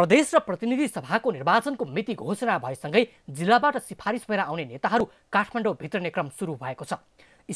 प्रदेश र प्रतिनिधि सभाको निर्वाचनको मिति घोषणा भएसँगै जिल्लाबाट सिफारिस भएर आउने नेताहरू काठमाडौँ भित्रने क्रम सुरु भएको छ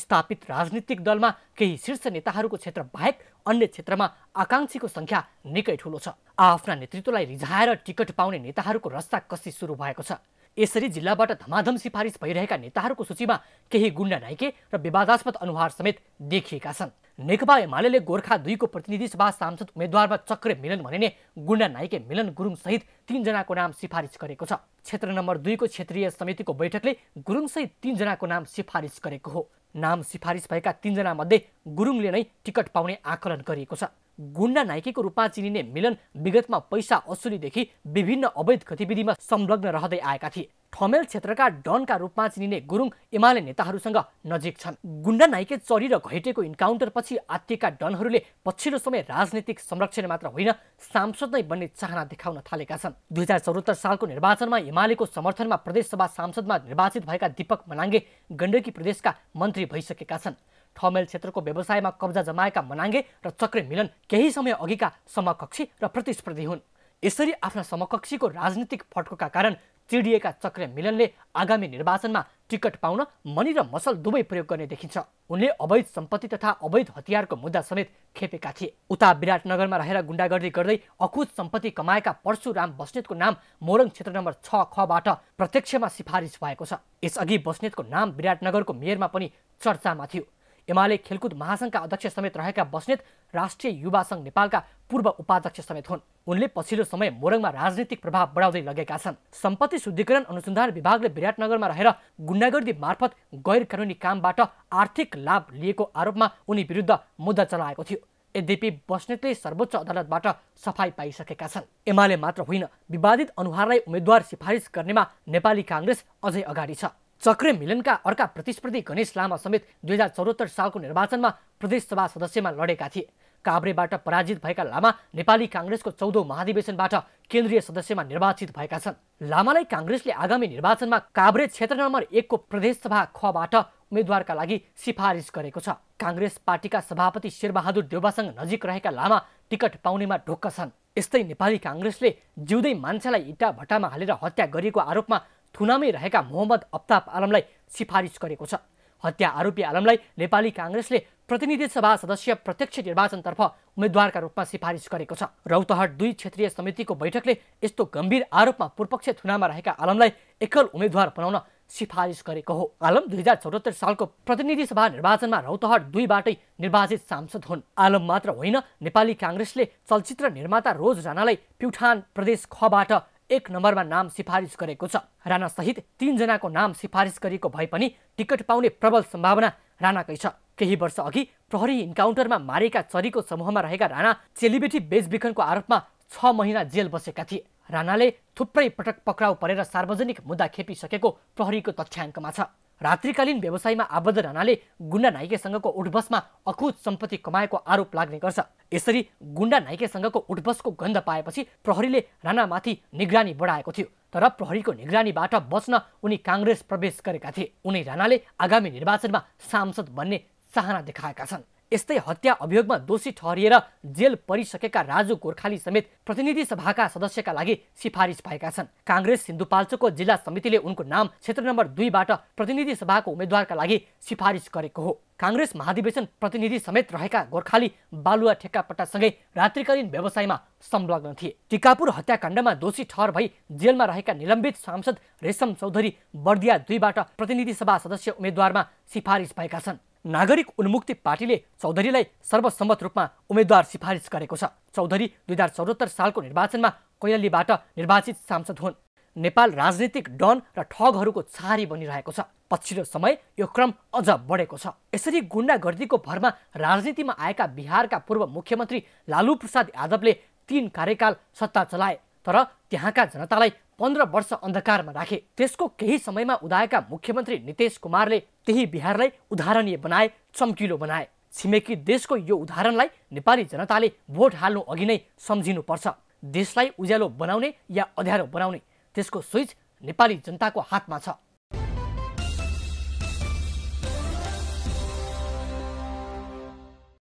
स्थापित राजनीतिक दलमा केही शीर्ष नेताहरूको क्षेत्र बाहेक अन्य क्षेत्रमा आकाङ्क्षीको सङ्ख्या निकै ठुलो छ आफ्ना नेतृत्वलाई रिझाएर टिकट पाउने नेताहरूको रस्ता कसी सुरु भएको छ यसरी जिल्लाबाट धमाधम सिफारिस भइरहेका नेताहरूको सूचीमा केही गुण्डा नाइके र विवादास्पद अनुहार समेत देखिएका छन् नेकपा एमाले गोर्खा दुईको प्रतिनिधि सभा सांसद उम्मेद्वारमा चक्रे मिलन भनिने गुण्डा नाइके मिलन गुरुङसहित तिनजनाको नाम सिफारिस गरेको छ क्षेत्र नम्बर दुईको क्षेत्रीय समितिको बैठकले गुरुङसहित तिनजनाको नाम सिफारिस गरेको हो नाम सिफारिस भएका तिनजना मध्ये गुरुङले नै टिकट पाउने आकलन गरिएको छ गुण्डा नाइकीको रूपमा चिनिने मिलन विगतमा पैसा असुलीदेखि विभिन्न अवैध गतिविधिमा संलग्न रहँदै आएका थिए ठमेल क्षेत्रका डनका रूपमा चिनिने गुरुङ एमाले नेताहरूसँग नजिक छन् गुण्डा नाइके चरी र घटेको इन्काउन्टरपछि आत्तिएका डनहरूले पछिल्लो समय राजनीतिक संरक्षण मात्र होइन सांसद नै बन्ने चाहना देखाउन थालेका छन् दुई हजार चौहत्तर सालको निर्वाचनमा एमालेको समर्थनमा प्रदेशसभा सांसदमा निर्वाचित भएका दीपक मनाङ्गे गण्डकी प्रदेशका मन्त्री भइसकेका छन् ठमेल क्षेत्रको व्यवसायमा कब्जा जमाएका मनाङ्गे र चक्रे मिलन केही समय अघिका समकक्षी र प्रतिस्पर्धी हुन् यसरी आफ्ना समकक्षीको राजनीतिक फटकोका कारण चिडिएका चक्रे मिलनले आगामी निर्वाचनमा टिकट पाउन मनी र मसल दुवै प्रयोग गर्ने देखिन्छ उनले अवैध सम्पत्ति तथा अवैध हतियारको मुद्दा समेत खेपेका थिए उता विराटनगरमा रहेर गुण्डागर्दी गर्दै अकुत सम्पत्ति कमाएका परशुराम बस्नेतको नाम मोरङ क्षेत्र नम्बर छ खबाट प्रत्यक्षमा सिफारिस भएको छ यसअघि बस्नेतको नाम विराटनगरको मेयरमा पनि चर्चामा थियो एमाले खेलकुद महासङ्घका अध्यक्ष समेत रहेका बस्नेत राष्ट्रिय युवा सङ्घ नेपालका पूर्व उपाध्यक्ष समेत हुन् उनले पछिल्लो समय मोरङमा राजनीतिक प्रभाव बढाउँदै लगेका छन् सम्पत्ति शुद्धिकरण अनुसन्धान विभागले विराटनगरमा रहेर गुण्डागर्दी मार्फत गैर कानुनी कामबाट आर्थिक लाभ लिएको आरोपमा उनी विरुद्ध मुद्दा चलाएको थियो यद्यपि बस्नेतले सर्वोच्च अदालतबाट सफाई पाइसकेका छन् एमाले मात्र होइन विवादित अनुहारलाई उम्मेद्वार सिफारिस गर्नेमा नेपाली काङ्ग्रेस अझै अगाडि छ चक्रे मिलनका अर्का प्रतिस्पर्धी गणेश लामा समेत दुई हजार चौहत्तर सालको निर्वाचनमा प्रदेशसभा सदस्यमा लडेका थिए काभ्रेबाट पराजित भएका लामा नेपाली काङ्ग्रेसको चौधौँ महाधिवेशनबाट केन्द्रीय सदस्यमा निर्वाचित भएका छन् लामालाई काङ्ग्रेसले आगामी निर्वाचनमा काभ्रे क्षेत्र नम्बर एकको प्रदेशसभा खबाट उम्मेद्वारका लागि सिफारिस गरेको छ काङ्ग्रेस पार्टीका सभापति शेरबहादुर देवबासँग नजिक रहेका लामा टिकट पाउनेमा ढुक्क छन् यस्तै नेपाली काङ्ग्रेसले जिउँदै मान्छेलाई इट्टा भट्टामा हालेर हत्या गरिएको आरोपमा थुनामै रहेका मोहम्मद अफ्ताफ आलमलाई सिफारिस गरेको छ हत्या आरोपी आलमलाई नेपाली काङ्ग्रेसले प्रतिनिधि सभा सदस्य प्रत्यक्ष निर्वाचनतर्फ उम्मेद्वारका रूपमा सिफारिस गरेको छ रौतहट दुई क्षेत्रीय समितिको बैठकले यस्तो गम्भीर आरोपमा पूर्वपक्ष थुनामा रहेका आलमलाई एकल उम्मेद्वार बनाउन सिफारिस गरेको हो आलम दुई हजार चौहत्तर सालको प्रतिनिधि सभा निर्वाचनमा रौतहट दुईबाटै निर्वाचित सांसद हुन् आलम मात्र होइन नेपाली काङ्ग्रेसले चलचित्र निर्माता रोज राणालाई प्युठान प्रदेश खबाट एक नम्बरमा नाम सिफारिस गरेको छ राणासहित तिनजनाको नाम सिफारिस गरिएको भए पनि टिकट पाउने प्रबल सम्भावना राणाकै छ केही वर्ष अघि प्रहरी इन्काउन्टरमा मारेका चरीको समूहमा रहेका राणा चेलीबेटी बेचबिखनको आरोपमा छ महिना जेल बसेका थिए राणाले थुप्रै पटक पक्राउ परेर सार्वजनिक मुद्दा खेपिसकेको प्रहरीको तथ्याङ्कमा छ रात्रिकालीन व्यवसायमा आबद्ध रहनाले गुन्डा नाइकेसँगको उठबसमा अखुत सम्पत्ति कमाएको आरोप लाग्ने गर्छ यसरी गुन्डा नाइकेसँगको उठबसको गन्ध पाएपछि प्रहरीले राणामाथि निगरानी बढाएको थियो तर प्रहरीको निगरानीबाट बच्न उनी काङ्ग्रेस प्रवेश गरेका थिए उनी राणाले आगामी निर्वाचनमा सांसद बन्ने चाहना देखाएका छन् यस्तै हत्या अभियोगमा दोषी ठहरिएर जेल परिसकेका राजु गोर्खाली समेत प्रतिनिधि सभाका सदस्यका लागि सिफारिस भएका छन् काङ्ग्रेस सिन्धुपाल्चोको जिल्ला समितिले उनको नाम क्षेत्र नम्बर दुईबाट प्रतिनिधि सभाको उम्मेद्वारका लागि सिफारिस गरेको हो काङ्ग्रेस महाधिवेशन प्रतिनिधि समेत रहेका गोर्खाली बालुवा ठेक्कापट्टासँगै रात्रिकालीन व्यवसायमा संलग्न थिए टिकापुर हत्याकाण्डमा दोषी ठहर भई जेलमा रहेका निलम्बित सांसद रेशम चौधरी बर्दिया दुईबाट प्रतिनिधि सभा सदस्य उम्मेद्वारमा सिफारिस भएका छन् नागरिक उन्मुक्ति पार्टीले चौधरीलाई सर्वसम्मत रूपमा उम्मेद्वार सिफारिस गरेको छ चौधरी दुई हजार चौहत्तर सालको निर्वाचनमा कैयलीबाट निर्वाचित सांसद हुन् नेपाल राजनीतिक डन र ठगहरूको छारी बनिरहेको छ पछिल्लो समय यो क्रम अझ बढेको छ यसरी गुण्डागर्दीको भरमा राजनीतिमा आएका बिहारका पूर्व मुख्यमन्त्री लालु प्रसाद यादवले तीन कार्यकाल सत्ता चलाए तर त्यहाँका जनतालाई पन्ध्र वर्ष अन्धकारमा राखे त्यसको केही समयमा उदाएका मुख्यमन्त्री नितेश कुमारले त्यही बिहारलाई उदाहरणीय बनाए चम्किलो बनाए छिमेकी देशको यो उदाहरणलाई नेपाली जनताले भोट हाल्नु अघि नै सम्झिनुपर्छ देशलाई उज्यालो बनाउने या अध्यारो बनाउने त्यसको स्विच नेपाली जनताको हातमा छ